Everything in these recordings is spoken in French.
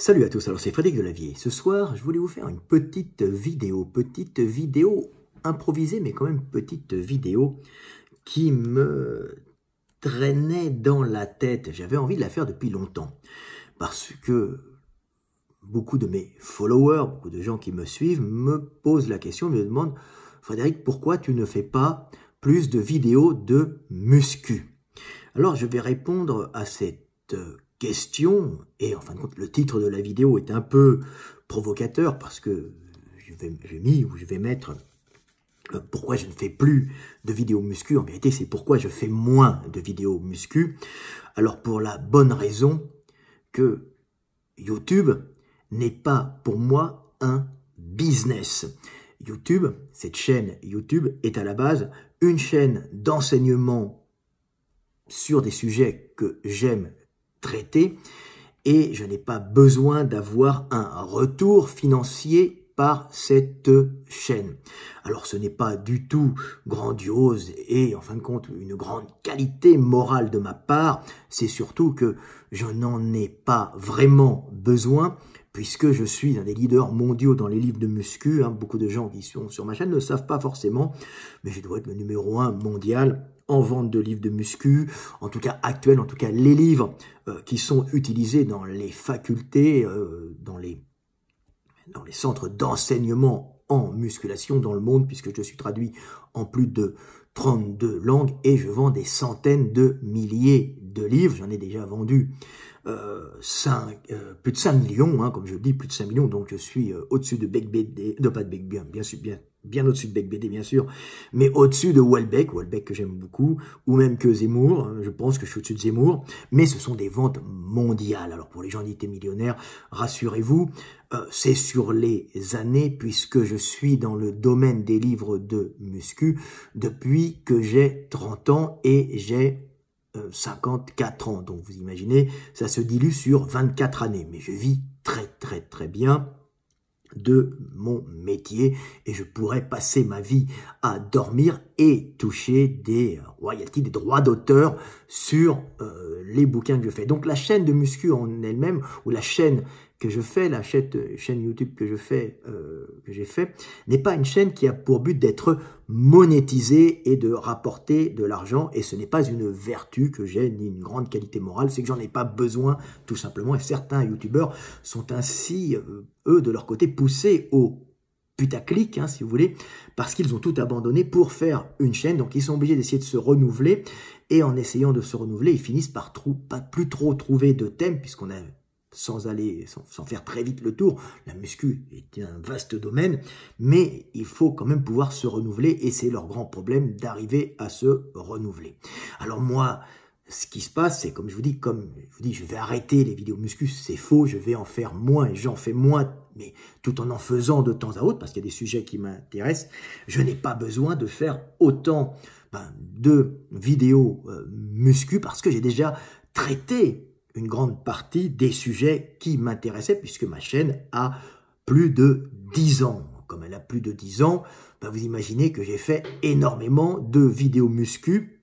Salut à tous, alors c'est Frédéric Delavier. Ce soir, je voulais vous faire une petite vidéo, petite vidéo improvisée, mais quand même petite vidéo qui me traînait dans la tête. J'avais envie de la faire depuis longtemps, parce que beaucoup de mes followers, beaucoup de gens qui me suivent, me posent la question, me demandent, Frédéric, pourquoi tu ne fais pas plus de vidéos de muscu Alors je vais répondre à cette question, et en fin de compte, le titre de la vidéo est un peu provocateur parce que je vais, j'ai mis ou je vais mettre euh, pourquoi je ne fais plus de vidéos muscu. En vérité, c'est pourquoi je fais moins de vidéos muscu. Alors, pour la bonne raison que YouTube n'est pas pour moi un business. YouTube, cette chaîne YouTube est à la base une chaîne d'enseignement sur des sujets que j'aime traité et je n'ai pas besoin d'avoir un retour financier par cette chaîne. Alors ce n'est pas du tout grandiose et en fin de compte une grande qualité morale de ma part, c'est surtout que je n'en ai pas vraiment besoin puisque je suis un des leaders mondiaux dans les livres de muscu, hein. beaucoup de gens qui sont sur ma chaîne ne savent pas forcément, mais je dois être le numéro un mondial en vente de livres de muscu, en tout cas actuels, en tout cas les livres euh, qui sont utilisés dans les facultés, euh, dans, les, centres d'enseignement en musculation dans le monde, puisque je suis traduit en plus de 32 langues et je vends des centaines de milliers de livres. J'en ai déjà vendu euh, plus de 5 millions, hein, comme je dis, plus de 5 millions, donc je suis au-dessus de Big Big, de pas de Big bien, bien sûr, bien, bien au-dessus de Beck BD bien sûr, mais au-dessus de Welbeck, Welbeck que j'aime beaucoup, ou même que Zemmour, hein, je pense que je suis au-dessus de Zemmour, mais ce sont des ventes mondiales. Alors pour les gens d'IT millionnaires, rassurez-vous, euh, c'est sur les années, puisque je suis dans le domaine des livres de muscu depuis que j'ai 30 ans et j'ai 54 euh, ans. Donc vous imaginez, ça se dilue sur 24 années, mais je vis très très très bien de mon métier et je pourrais passer ma vie à dormir et toucher des royalties, des droits d'auteur sur euh, les bouquins que je fais. Donc la chaîne de muscu en elle-même ou la chaîne que je fais, la chaîne euh, YouTube que je fais, euh, que j'ai fait, n'est pas une chaîne qui a pour but d'être monétisée et de rapporter de l'argent. Et ce n'est pas une vertu que j'ai ni une grande qualité morale. C'est que j'en ai pas besoin, tout simplement. Et certains YouTubeurs sont ainsi, euh, eux, de leur côté, poussés au putaclic, hein, si vous voulez, parce qu'ils ont tout abandonné pour faire une chaîne. Donc, ils sont obligés d'essayer de se renouveler. Et en essayant de se renouveler, ils finissent par trou pas plus trop trouver de thèmes, puisqu'on a sans aller, sans, faire très vite le tour. La muscu est un vaste domaine, mais il faut quand même pouvoir se renouveler et c'est leur grand problème d'arriver à se renouveler. Alors moi, ce qui se passe, c'est comme je vous dis, comme je vous dis, je vais arrêter les vidéos muscu, c'est faux, je vais en faire moins, j'en fais moins, mais tout en en faisant de temps à autre, parce qu'il y a des sujets qui m'intéressent, je n'ai pas besoin de faire autant ben, de vidéos euh, muscu parce que j'ai déjà traité une grande partie des sujets qui m'intéressaient, puisque ma chaîne a plus de 10 ans. Comme elle a plus de 10 ans, bah, vous imaginez que j'ai fait énormément de vidéos muscu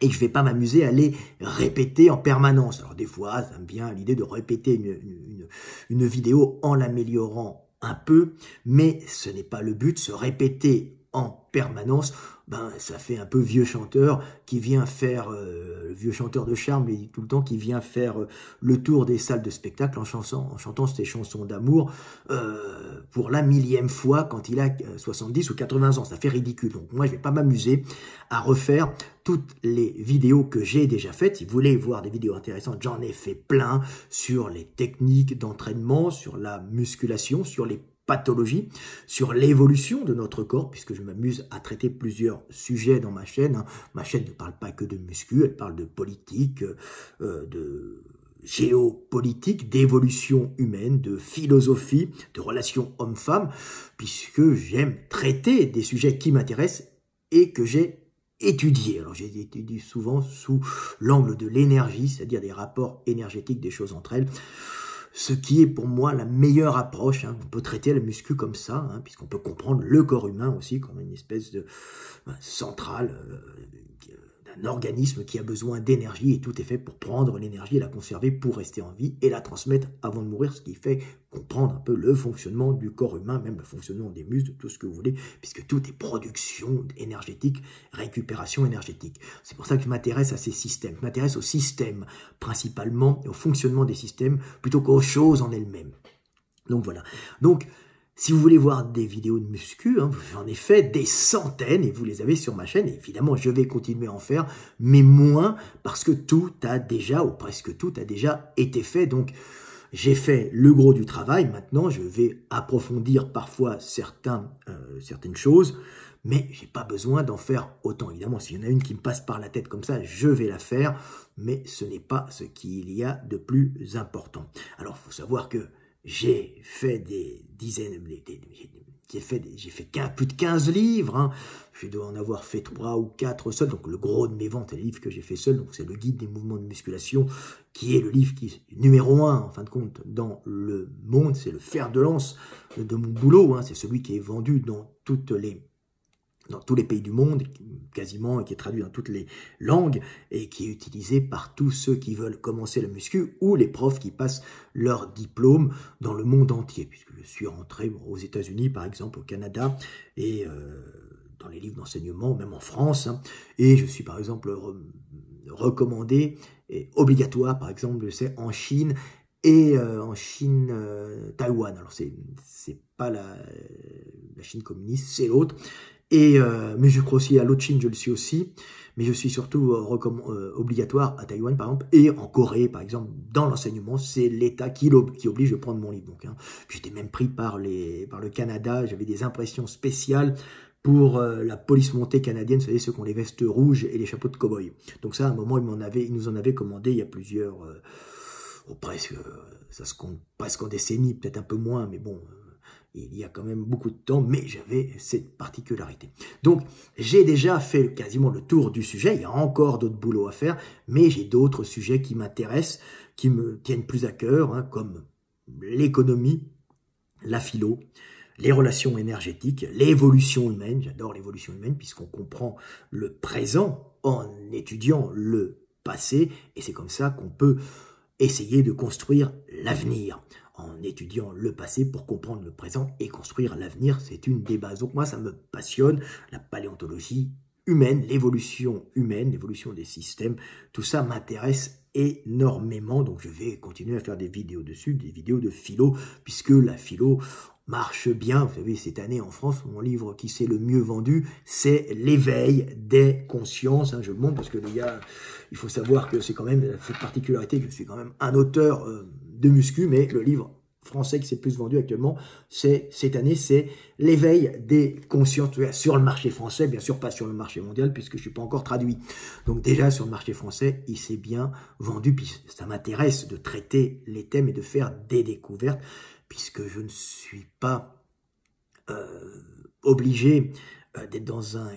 et que je vais pas m'amuser à les répéter en permanence. Alors des fois, ça me vient l'idée de répéter une, une vidéo en l'améliorant un peu, mais ce n'est pas le but. Se répéter en permanence, ben ça fait un peu vieux chanteur qui vient faire euh, le vieux chanteur de charme, et tout le temps qui vient faire euh, le tour des salles de spectacle en chantant, en chantant ses chansons d'amour euh, pour la millième fois quand il a 70 ou 80 ans, ça fait ridicule. Donc moi je vais pas m'amuser à refaire toutes les vidéos que j'ai déjà faites. Si vous voulez voir des vidéos intéressantes, j'en ai fait plein sur les techniques d'entraînement, sur la musculation, sur les pathologie, sur l'évolution de notre corps, puisque je m'amuse à traiter plusieurs sujets dans ma chaîne. Hein. Ma chaîne ne parle pas que de muscu, elle parle de politique, euh, euh, de géopolitique, d'évolution humaine, de philosophie, de relations hommes-femmes, puisque j'aime traiter des sujets qui m'intéressent et que j'ai étudié. Alors j'ai étudié souvent sous l'angle de l'énergie, c'est-à-dire des rapports énergétiques des choses entre elles ce qui est pour moi la meilleure approche. Hein. On peut traiter le muscu comme ça, hein, puisqu'on peut comprendre le corps humain aussi comme une espèce de ben, centrale euh, un organisme qui a besoin d'énergie et tout est fait pour prendre l'énergie et la conserver pour rester en vie et la transmettre avant de mourir, ce qui fait comprendre un peu le fonctionnement du corps humain, même le fonctionnement des muscles, tout ce que vous voulez, puisque tout est production énergétique, récupération énergétique. C'est pour ça que je m'intéresse à ces systèmes. Je m'intéresse aux systèmes, principalement au fonctionnement des systèmes, plutôt qu'aux choses en elles-mêmes. Donc voilà. Donc, si vous voulez voir des vidéos de muscu, hein, effet, fait des centaines et vous les avez sur ma chaîne. évidemment, je vais continuer à en faire, mais moins parce que tout a déjà, ou presque tout a déjà été fait. Donc, j'ai fait le gros du travail. Maintenant, je vais approfondir parfois certains, euh, certaines choses, mais j'ai pas besoin d'en faire autant. Évidemment, s'il y en a une qui me passe par la tête comme ça, je vais la faire, mais ce n'est pas ce qu'il y a de plus important. Alors, faut savoir que j'ai fait des dizaines, j'ai fait, j'ai fait plus de 15 livres, hein. je dois en avoir fait trois ou quatre seuls, donc le gros de mes ventes est le livre que j'ai fait seul, donc c'est le guide des mouvements de musculation, qui est le livre qui numéro 1, en fin de compte, dans le monde, c'est le fer de lance de, mon boulot, hein. c'est celui qui est vendu dans toutes les dans tous les pays du monde, quasiment, et qui est traduit dans toutes les langues, et qui est utilisé par tous ceux qui veulent commencer le muscu, ou les profs qui passent leur diplôme dans le monde entier, puisque je suis rentré aux États-Unis, par exemple, au Canada, et euh, dans les livres d'enseignement, même en France, hein. et je suis par exemple recommandé, et obligatoire, par exemple, je sais, en Chine, et euh, en Chine, taiwan euh, Taïwan. Alors c'est pas la Chine communiste, c'est l'autre, euh, mais je crois aussi à Lochin, je le suis aussi. Mais je suis surtout euh, euh, obligatoire à Taïwan, par exemple, et en Corée, par exemple, dans l'enseignement, c'est l'État qui, qui, oblige de prendre mon livre. Hein. j'étais même pris par, les, par le Canada, j'avais des impressions spéciales pour la police montée canadienne, vous savez, ceux qui ont les vestes rouges et les chapeaux de cow-boy. Donc ça, à un moment, ils, nous en avaient commandé il y a plusieurs... Oh, presque, ça se compte presque en décennie, peut-être un peu moins, mais bon, il y a quand même beaucoup de temps, mais j'avais cette particularité. Donc, j'ai déjà fait quasiment le tour du sujet. Il y a encore d'autres boulots à faire, mais j'ai d'autres sujets qui m'intéressent, qui me tiennent plus à cœur, hein, comme l'économie, la philo, les relations énergétiques, l'évolution humaine. J'adore l'évolution humaine puisqu'on comprend le présent en étudiant le passé, et c'est comme ça qu'on peut essayer de construire l'avenir en étudiant le passé pour comprendre le présent et construire l'avenir. C'est une des bases. Donc moi, ça me passionne, la paléontologie humaine, l'évolution humaine, l'évolution des systèmes, tout ça m'intéresse énormément. Donc je vais continuer à faire des vidéos dessus, des vidéos de philo, puisque la philo marche bien. Vous savez, cette année en France, mon livre qui s'est le mieux vendu, c'est L'éveil des consciences. Hein. Je le montre parce que les gars, il faut savoir que c'est quand même cette particularité que je suis quand même un auteur. Euh, de muscu, mais le livre français qui s'est plus vendu actuellement, c'est cette année, c'est l'éveil des consciences sur le marché français, bien sûr pas sur le marché mondial puisque je suis pas encore traduit. Donc déjà sur le marché français, il s'est bien vendu puis ça m'intéresse de traiter les thèmes et de faire des découvertes puisque je ne suis pas euh, obligé euh, d'être dans un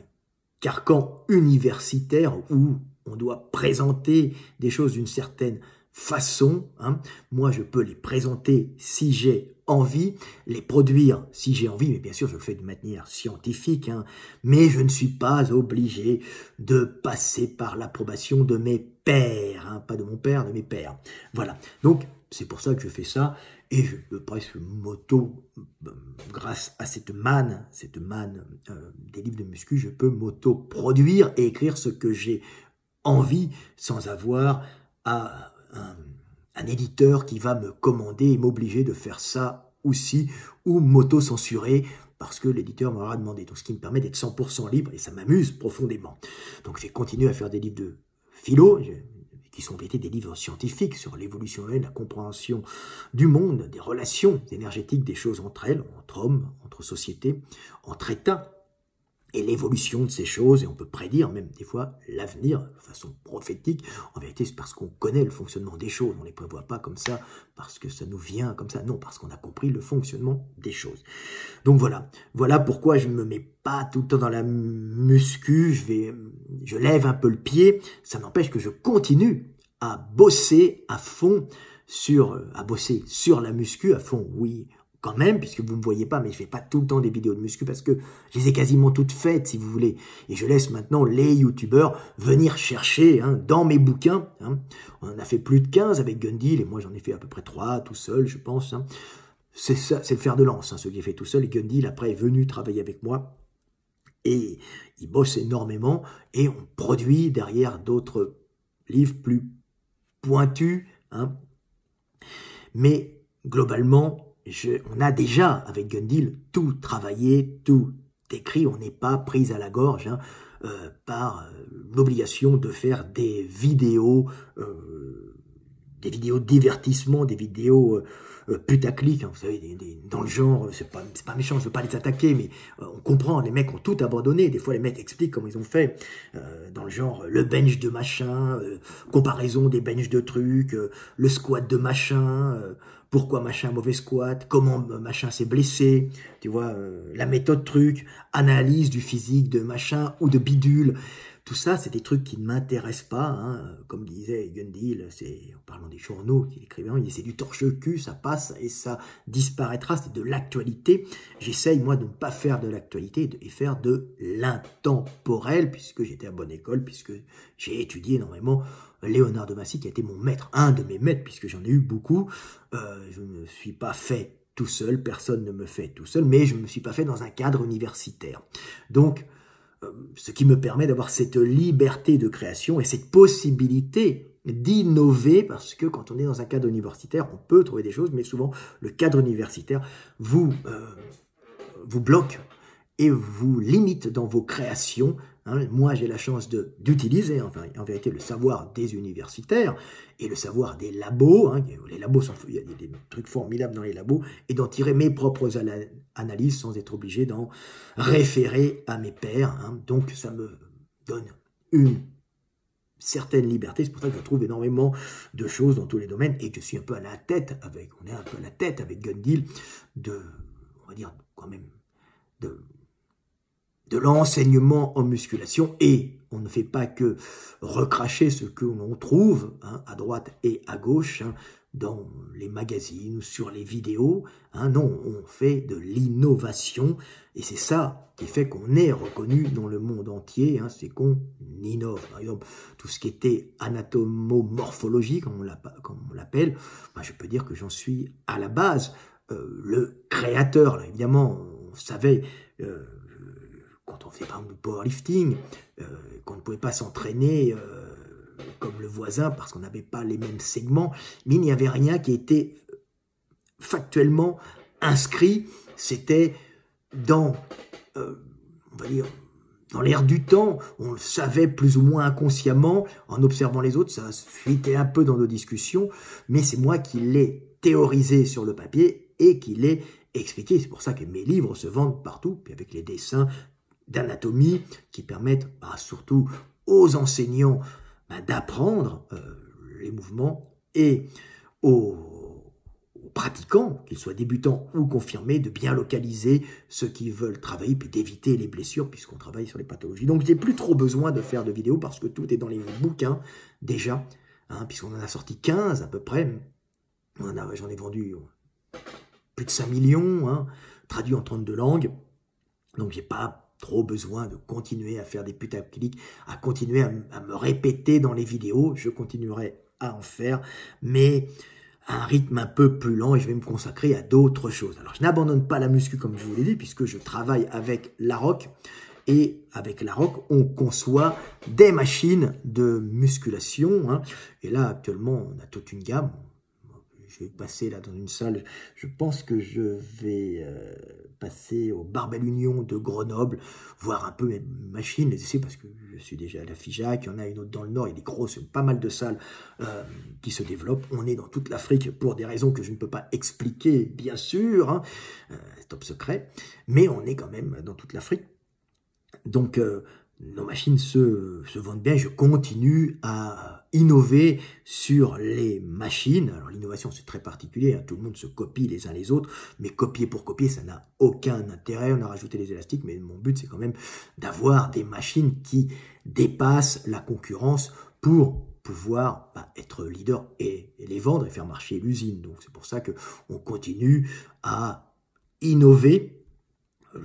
carcan universitaire où on doit présenter des choses d'une certaine façon. Hein. Moi, je peux les présenter si j'ai envie, les produire si j'ai envie, mais bien sûr, je le fais de manière scientifique, hein. mais je ne suis pas obligé de passer par l'approbation de mes pères. Hein, pas de mon père, de mes pères. Voilà. Donc, c'est pour ça que je fais ça, et je peux presque moto, euh, grâce à cette manne, cette manne euh, des livres de muscu, je peux m'auto-produire et écrire ce que j'ai envie sans avoir à un, éditeur qui va me commander et m'obliger de faire ça aussi, ou m'auto-censurer parce que l'éditeur m'aura demandé. Donc, ce qui me permet d'être 100% libre et ça m'amuse profondément. Donc, j'ai continué à faire des livres de philo, qui sont des livres scientifiques sur l'évolution humaine, la compréhension du monde, des relations énergétiques des choses entre elles, entre hommes, entre sociétés, entre États et l'évolution de ces choses, et on peut prédire même des fois l'avenir de façon prophétique. En vérité, c'est parce qu'on connaît le fonctionnement des choses, on ne les prévoit pas comme ça, parce que ça nous vient comme ça, non, parce qu'on a compris le fonctionnement des choses. Donc voilà, voilà pourquoi je ne me mets pas tout le temps dans la muscu, je, vais, je lève un peu le pied, ça n'empêche que je continue à bosser à fond sur, à bosser sur la muscu à fond, oui, quand même, puisque vous ne me voyez pas, mais je ne fais pas tout le temps des vidéos de muscu parce que je les ai quasiment toutes faites, si vous voulez. Et je laisse maintenant les youtubeurs venir chercher hein, dans mes bouquins. Hein. On en a fait plus de 15 avec Gundil, et moi j'en ai fait à peu près 3 tout seul, je pense. Hein. C'est ça, c'est le fer de lance, ce qui est fait tout seul. Et Gundil après, est venu travailler avec moi. Et il bosse énormément, et on produit derrière d'autres livres plus pointus. Mais globalement, je, on a déjà, avec Gundil, tout travaillé, tout écrit. On n'est pas pris à la gorge hein, euh, par euh, l'obligation de faire des vidéos euh, des vidéos divertissement, des vidéos euh, euh, putaclic, hein, vous savez, des, dans le genre, euh, c'est pas, pas méchant, je veux pas les attaquer, mais on comprend, les mecs ont tout abandonné, des fois les mecs expliquent comment ils ont fait, dans le genre, le bench de machin, comparaison des benches de trucs, le squat de machin, pourquoi machin mauvais squat, comment machin s'est blessé, tu vois, la méthode truc, analyse du physique de machin ou de bidule, tout ça, c'est des trucs qui ne m'intéressent pas. Hein. Comme disait Gundil, c'est en parlant des journaux qu'il écrivait, il c'est du torche-cul, ça passe et ça disparaîtra, c'est de l'actualité. J'essaye, moi, de ne pas faire de l'actualité et faire de l'intemporel, puisque j'étais à bonne école, puisque j'ai étudié énormément Léonard de Massy, qui a été mon maître, un de mes maîtres, puisque j'en ai eu beaucoup. Euh, je ne me suis pas fait tout seul, personne ne me fait tout seul, mais je ne me suis pas fait dans un cadre universitaire. Donc, euh, ce qui me permet d'avoir cette liberté de création et cette possibilité d'innover parce que quand on est dans un cadre universitaire, on peut trouver des choses, mais souvent le cadre universitaire vous, euh, vous bloque et vous limite dans vos créations Hein. moi, j'ai la chance d'utiliser, en vérité, le savoir des universitaires et le savoir des labos. les hein. labos il y a des trucs formidables dans les labos et d'en tirer mes propres analyses sans être obligé d'en référer à mes pairs. Hein. donc, ça me donne une certaine liberté. C'est pour ça que je trouve énormément de choses dans tous les domaines et que je suis un peu à la tête avec, on est un peu à la tête avec Gundil, de, on va dire, quand même, de, de l'enseignement en musculation et on ne fait pas que recracher ce que l'on trouve hein, à droite et à gauche hein, dans les magazines ou sur les vidéos. Hein, non, on fait de l'innovation et c'est ça qui fait qu'on est reconnu dans le monde entier, c'est qu'on innove. Par exemple, tout ce qui était anatomomorphologie, comme on l'appelle, bah, je peux dire que j'en suis à la base euh, le créateur. évidemment, on savait... Euh, on faisait par exemple du powerlifting, euh, qu'on ne pouvait pas s'entraîner euh, comme le voisin parce qu'on n'avait pas les mêmes segments, mais il n'y avait rien qui était factuellement inscrit. C'était dans, euh, on va dire, dans l'air du temps, on le savait plus ou moins inconsciemment, en observant les autres, ça fuitait un peu dans nos discussions, mais c'est moi qui l'ai théorisé sur le papier et qui l'ai expliqué. C'est pour ça que mes livres se vendent partout, puis avec les dessins d'anatomie qui permettent bah, surtout aux enseignants bah, d'apprendre euh, les mouvements et aux, pratiquants, qu'ils soient débutants ou confirmés, de bien localiser ceux qui veulent travailler, puis d'éviter les blessures, puisqu'on travaille sur les pathologies. Donc j'ai plus trop besoin de faire de vidéos parce que tout est dans les bouquins hein, déjà, hein, puisqu'on en a sorti 15 à peu près. J'en ai vendu oh, plus de 5 millions, hein, traduit en 32 langues. Donc j'ai pas trop besoin de continuer à faire des clics, à continuer à, me répéter dans les vidéos. Je continuerai à en faire, mais à un rythme un peu plus lent et je vais me consacrer à d'autres choses. Alors je n'abandonne pas la muscu comme je vous l'ai dit, puisque je travaille avec la rock. Et avec la rock, on conçoit des machines de musculation. Hein. Et là, actuellement, on a toute une gamme je vais passer là dans une salle, je pense que je vais euh, passer au Barbel Union de Grenoble, voir un peu mes machines, les parce que je suis déjà à la FIJAC, il y en a une autre dans le Nord, il y a pas mal de salles euh, qui se développent. On est dans toute l'Afrique pour des raisons que je ne peux pas expliquer, bien sûr, hein. euh, top secret, mais on est quand même dans toute l'Afrique. Donc, nos machines se, vendent bien. Je continue à innover sur les machines. Alors l'innovation c'est très particulier, hein. tout le monde se copie les uns les autres, mais copier pour copier ça n'a aucun intérêt. On a rajouté les élastiques, mais mon but c'est quand même d'avoir des machines qui dépassent la concurrence pour pouvoir bah, être leader et, et les vendre et faire marcher l'usine. Donc c'est pour ça que on continue à innover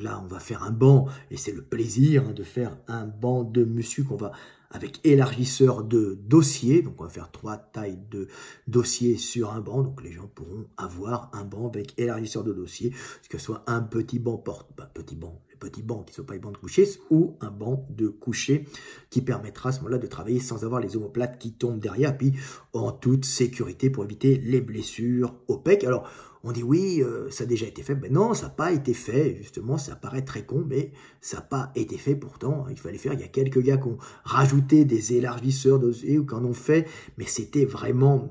là, on va faire un banc, et c'est le plaisir hein, de faire un banc de muscu qu'on va avec élargisseur de dossier. Donc on va faire trois tailles de dossier sur un banc. Donc les gens pourront avoir un banc avec élargisseur de dossier, que ce soit un petit banc porte, bah, petit banc, petit banc qui ne soit pas les banc de coucher ou un banc de coucher qui permettra à ce moment-là de travailler sans avoir les omoplates qui tombent derrière, puis en toute sécurité pour éviter les blessures au pec. Alors, on dit oui, euh, ça a déjà été fait. mais ben non, ça n'a pas été fait. Justement, ça paraît très con, mais ça n'a pas été fait pourtant. Il fallait faire. Il y a quelques gars qui ont rajouté des élargisseurs de, ou qui en ont fait, mais c'était vraiment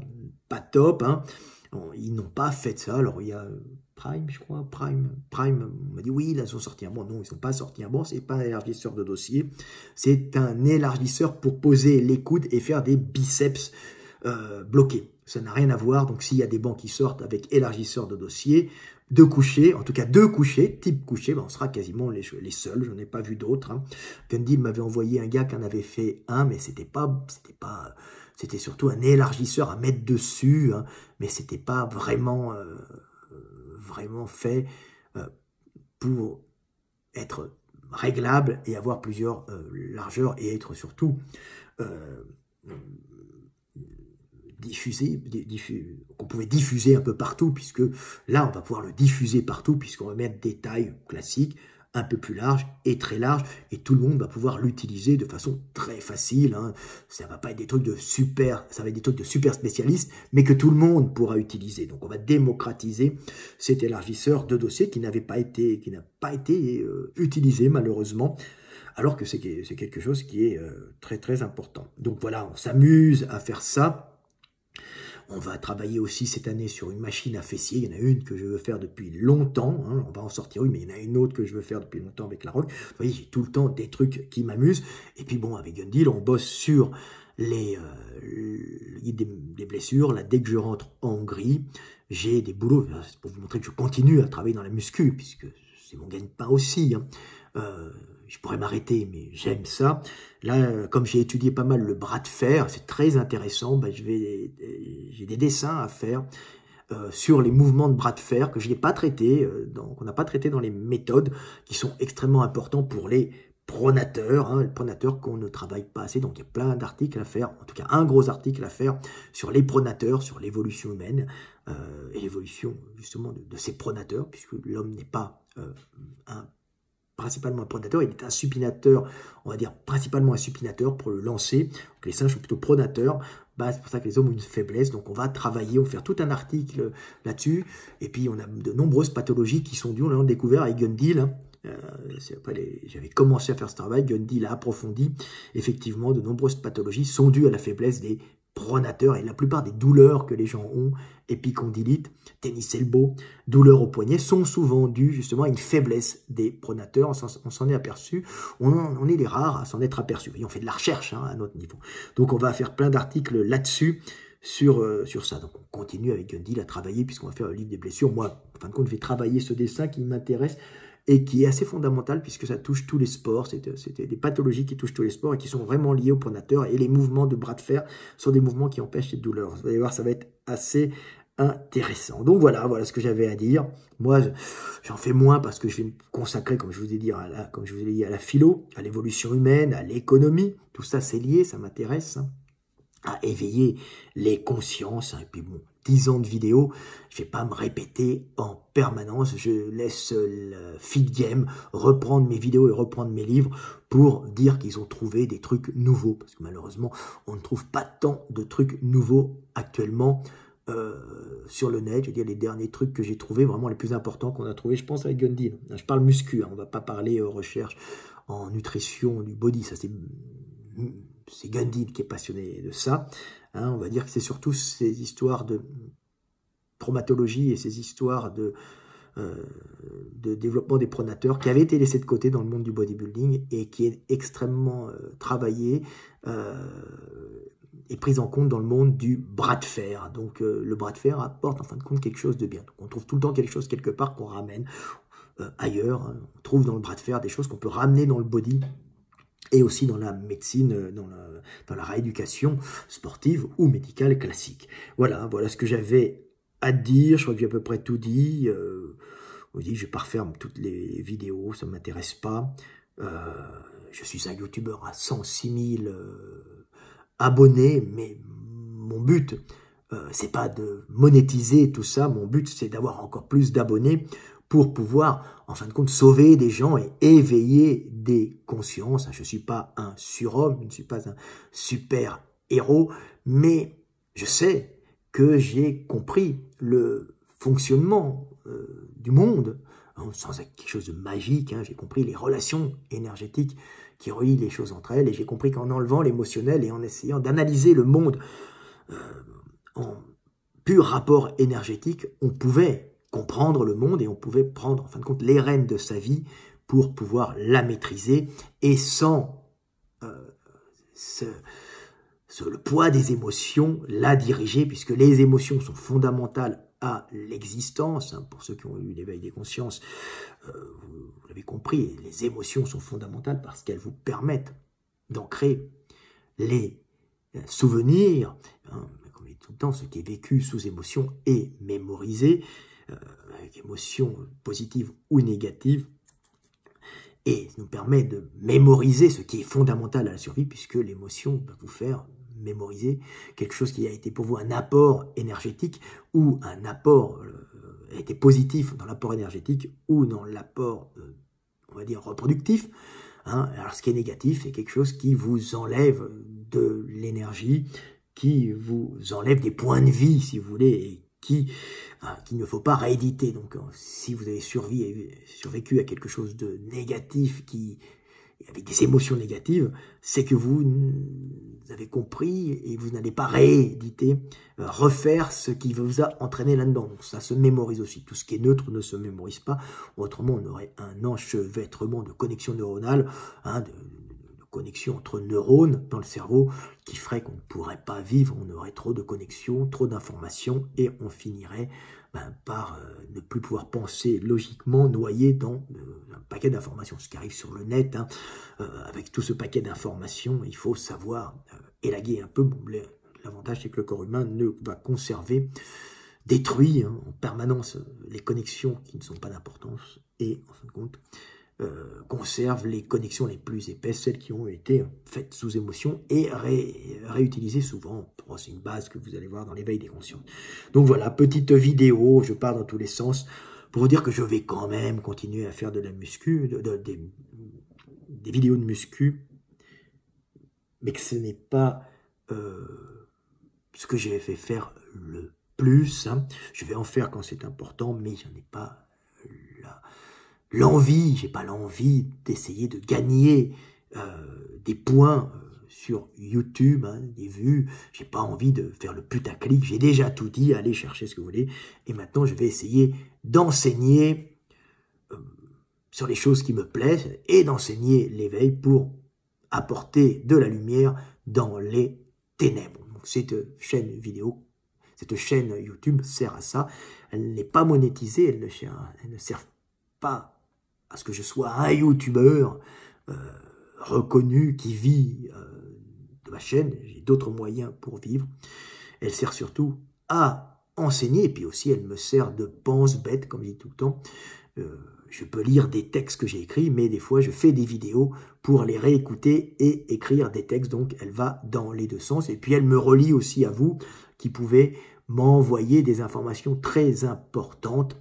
pas top. Hein. Ils n'ont pas fait ça. Alors, il y a Prime, je crois, Prime, Prime, on m'a dit oui, ils sont sortis un bon. Non, ils ne sont pas sortis un bon, c'est pas un élargisseur de dossier, c'est un élargisseur pour poser les coudes et faire des biceps euh, bloqués. Ça n'a rien à voir, donc s'il y a des bancs qui sortent avec élargisseur de dossier, deux couchés, en tout cas deux couchés, type couché, ben, on sera quasiment les, seuls, je ai pas vu d'autres. Hein. m'avait envoyé un gars qui en avait fait un, mais c'était pas, c'était pas, c'était surtout un élargisseur à mettre dessus, hein. mais c'était pas vraiment... Euh, vraiment fait euh, pour être réglable et avoir plusieurs euh, largeurs et être surtout euh, diffusé, qu'on pouvait diffuser un peu partout, puisque là, on va pouvoir le diffuser partout, puisqu'on va mettre des tailles classiques, un peu plus large et très large, et tout le monde va pouvoir l'utiliser de façon très facile. Hein. Ça va pas être des trucs de super, ça va être des trucs de super spécialistes, mais que tout le monde pourra utiliser. Donc on va démocratiser cet élargisseur de dossiers qui n'avait pas été, qui n'a pas été euh, utilisé malheureusement alors que c'est quelque chose qui est euh, très très important. Donc voilà, on s'amuse à faire ça. On va travailler aussi cette année sur une machine à fessier. Il y en a une que je veux faire depuis longtemps. Hein. On va en sortir une, mais il y en a une autre que je veux faire depuis longtemps avec la roque. Vous voyez, j'ai tout le temps des trucs qui m'amusent. Et puis bon, avec Gundil, on bosse sur les, euh, blessures. Là, dès que je rentre en Hongrie, j'ai des boulots. C'est pour vous montrer que je continue à travailler dans la muscu, puisque c'est mon gagne-pain aussi. Hein. Euh, je pourrais m'arrêter, mais j'aime ça. Là, comme j'ai étudié pas mal le bras de fer, c'est très intéressant, ben, euh, j'ai des dessins à faire euh, sur les mouvements de bras de fer que je n'ai pas traité, euh, qu'on n'a pas traité dans les méthodes qui sont extrêmement importants pour les pronateurs, hein, les pronateurs qu'on ne travaille pas assez, donc il y a plein d'articles à faire, en tout cas un gros article à faire sur les pronateurs, sur l'évolution humaine et l'évolution justement de, de, ces pronateurs, puisque l'homme n'est pas un principalement un pronateur, il est un supinateur, on va dire principalement un supinateur pour le lancer. les singes sont plutôt pronateurs. Bah, c'est pour ça que les hommes ont une faiblesse, donc on va travailler, on va faire tout un article là-dessus. Et puis on a de nombreuses pathologies qui sont dues, on l'a découvert avec Gundil. Hein. Euh, j'avais commencé à faire ce travail, Gundil a approfondi. Effectivement, de nombreuses pathologies sont dues à la faiblesse des pronateur et la plupart des douleurs que les gens ont, épicondylite, tennis elbow, douleurs au poignet, sont souvent dues justement à une faiblesse des pronateurs. On s'en est aperçu, on, est les rares à s'en être aperçu. Et on fait de la recherche hein, à notre niveau. Donc on va faire plein d'articles là-dessus. Sur, euh, sur ça. Donc on continue avec Gundil à travailler puisqu'on va faire le livre des blessures. Moi, en fin de compte, je vais travailler ce dessin qui m'intéresse et qui est assez fondamental puisque ça touche tous les sports. C'était euh, des pathologies qui touchent tous les sports et qui sont vraiment liées au pronateur. Et les mouvements de bras de fer sont des mouvements qui empêchent les douleurs. Vous allez voir, ça va être assez intéressant. Donc voilà, voilà ce que j'avais à dire. Moi, j'en fais moins parce que je vais me consacrer, comme je vous ai dit, à la, comme je vous ai dit, à la philo, à l'évolution humaine, à l'économie. Tout ça, c'est lié, ça m'intéresse. Hein, à éveiller les consciences. Hein. et puis bon, 10 ans de vidéos, je vais pas me répéter en permanence, je laisse le feed game reprendre mes vidéos et reprendre mes livres pour dire qu'ils ont trouvé des trucs nouveaux, parce que malheureusement, on ne trouve pas tant de trucs nouveaux actuellement. Euh, sur le net, je veux dire les derniers trucs que j'ai trouvé, vraiment les plus importants qu'on a trouvé, je pense avec Gundil. Je parle muscu, hein, on va pas parler euh, recherche en nutrition du body, ça c'est c'est qui est passionné de ça. Hein, on va dire que c'est surtout ces histoires de traumatologie et ces histoires de, euh, développement des pronateurs qui avaient été laissées de côté dans le monde du bodybuilding et qui est extrêmement euh, travaillé euh, et prise en compte dans le monde du bras de fer. Donc le bras de fer apporte en fin de compte quelque chose de bien. on trouve tout le temps quelque chose quelque part qu'on ramène ailleurs. On trouve dans le bras de fer des choses qu'on peut ramener dans le body et aussi dans la médecine, euh, dans la, dans la rééducation sportive ou médicale classique. Voilà, voilà ce que j'avais à dire, je crois que j'ai à peu près tout euh, dit. Euh, je pars toutes les vidéos, ça ne m'intéresse pas. Euh, je suis un youtubeur à 106 000 abonnés, mais mon but, c'est pas de monétiser tout ça, mon but c'est d'avoir encore plus d'abonnés pour pouvoir, en fin de compte, sauver des gens et éveiller des consciences. Je ne suis pas un surhomme, je ne suis pas un super héros, mais je sais que j'ai compris le fonctionnement euh, du monde, hein, sans quelque chose de magique, hein. j'ai compris les relations énergétiques qui relient les choses entre elles, et j'ai compris qu'en enlevant l'émotionnel et en essayant d'analyser le monde euh, en pur rapport énergétique, on pouvait comprendre le monde et on pouvait prendre en fin de compte les rênes de sa vie pour pouvoir la maîtriser et sans euh, ce, le poids des émotions la diriger puisque les émotions sont fondamentales à l'existence. Hein, pour ceux qui ont eu l'éveil des consciences, euh, vous, l'avez compris, les émotions sont fondamentales parce qu'elles vous permettent d'ancrer les euh, souvenirs, hein, comme on dit tout le temps, ce qui est vécu sous émotion est mémorisé, euh, avec émotion positive ou négative, et nous permet de mémoriser ce qui est fondamental à la survie, puisque l'émotion peut vous faire mémoriser quelque chose qui a été pour vous un apport énergétique ou un apport euh, a été positif dans l'apport énergétique ou dans l'apport, euh, on va dire, reproductif. Hein. Alors ce qui est négatif, c'est quelque chose qui vous enlève de l'énergie, qui vous enlève des points de vie, si vous voulez, qui, hein, qu'il ne faut pas rééditer. Donc, euh, si vous avez survécu, à quelque chose de négatif qui, avec des émotions négatives, c'est que vous, avez compris et vous n'allez pas rééditer, euh, refaire ce qui vous a entraîné là-dedans. ça se mémorise aussi. Tout ce qui est neutre ne se mémorise pas. Autrement, on aurait un enchevêtrement de connexions neuronales, hein, de, connexion entre neurones dans le cerveau qui ferait qu'on ne pourrait pas vivre, on aurait trop de connexions, trop d'informations et on finirait ben, par euh, ne plus pouvoir penser logiquement, noyé dans euh, un paquet d'informations. Ce qui arrive sur le net, hein, euh, avec tout ce paquet d'informations, il faut savoir élaguer un peu. L'avantage, c'est que le corps humain ne va conserver, détruit hein, en permanence les connexions qui ne sont pas d'importance et, en fin de compte, euh, conserve les connexions les plus épaisses, celles qui ont été faites sous émotion et réutilisées souvent. C'est une base que vous allez voir dans l'éveil des consciences. Donc voilà, petite vidéo, je pars dans tous les sens pour vous dire que je vais quand même continuer à faire de la muscu, des, vidéos de muscu, mais que ce n'est pas euh, ce que j'ai fait faire le plus. Hein. Je vais en faire quand c'est important, mais je n'en ai pas l'envie, j'ai pas l'envie d'essayer de gagner euh, des points euh, sur YouTube, hein, des vues, j'ai pas envie de faire le putaclic, j'ai déjà tout dit, allez chercher ce que vous voulez, et maintenant je vais essayer d'enseigner euh, sur les choses qui me plaisent et d'enseigner l'éveil pour apporter de la lumière dans les ténèbres. Donc, cette chaîne vidéo, cette chaîne YouTube sert à ça. Elle n'est pas monétisée, elle ne sert pas à que je sois un youtubeur euh, reconnu qui vit euh, de ma chaîne. J'ai d'autres moyens pour vivre. Elle sert surtout à enseigner, et puis aussi elle me sert de pense-bête, comme je dis tout le temps. Euh, je peux lire des textes que j'ai écrits, mais des fois je fais des vidéos pour les réécouter et écrire des textes. Donc elle va dans les deux sens. Et puis elle me relie aussi à vous qui pouvez m'envoyer des informations très importantes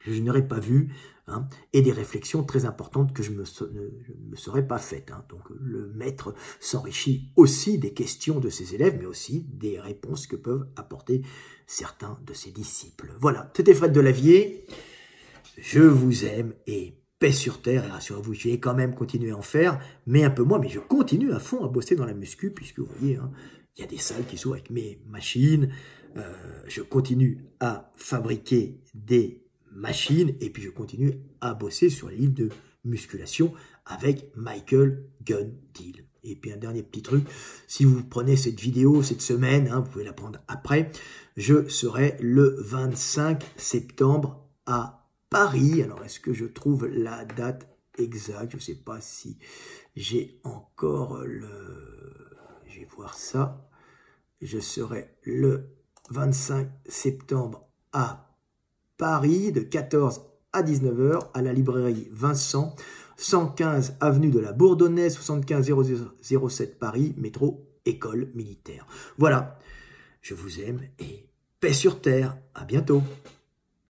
que je n'aurais pas vues Hein, et des réflexions très importantes que je ne me serais pas faites. Hein. Donc le maître s'enrichit aussi des questions de ses élèves, mais aussi des réponses que peuvent apporter certains de ses disciples. Voilà, c'était Fred Delavier. Je vous aime et paix sur terre, et rassurez-vous, j'ai quand même continué à en faire, mais un peu moins, mais je continue à fond à bosser dans la muscu, puisque vous voyez, hein, il y a des salles qui sont avec mes machines, euh, je continue à fabriquer des machine. Et puis je continue à bosser sur les livres de musculation avec Michael Gunn Deal. Et puis un dernier petit truc, si vous prenez cette vidéo cette semaine, hein, vous pouvez la prendre après, je serai le 25 septembre à Paris. Alors est-ce que je trouve la date exacte Je ne sais pas si j'ai encore le... Je vais voir ça. Je serai le 25 septembre à Paris. Paris de 14 à 19h à la librairie Vincent, 115 avenue de la Bourdonnais 75 007 Paris, métro école militaire. Voilà, je vous aime et paix sur terre. À bientôt.